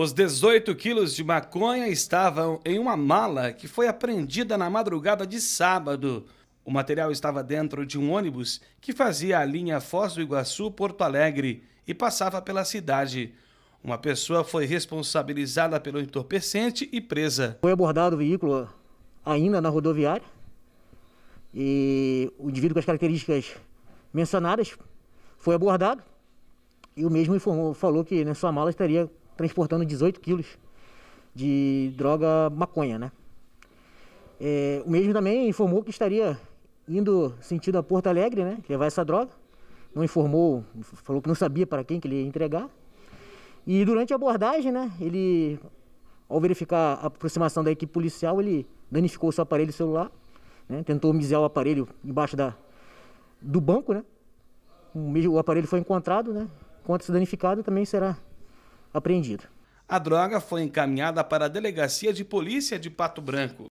Os 18 quilos de maconha estavam em uma mala que foi apreendida na madrugada de sábado. O material estava dentro de um ônibus que fazia a linha Foz do Iguaçu-Porto Alegre e passava pela cidade. Uma pessoa foi responsabilizada pelo entorpecente e presa. Foi abordado o veículo ainda na rodoviária e o indivíduo com as características mencionadas foi abordado e o mesmo informou, falou que na sua mala estaria transportando 18 quilos de droga maconha, né? É, o mesmo também informou que estaria indo sentido a Porto Alegre, né? Levar essa droga. Não informou, falou que não sabia para quem que ele ia entregar. E durante a abordagem, né? Ele, ao verificar a aproximação da equipe policial, ele danificou o seu aparelho celular, né? Tentou misear o aparelho embaixo da, do banco, né? O, mesmo, o aparelho foi encontrado, né? Enquanto se danificado, também será apreendido. A droga foi encaminhada para a Delegacia de Polícia de Pato Branco.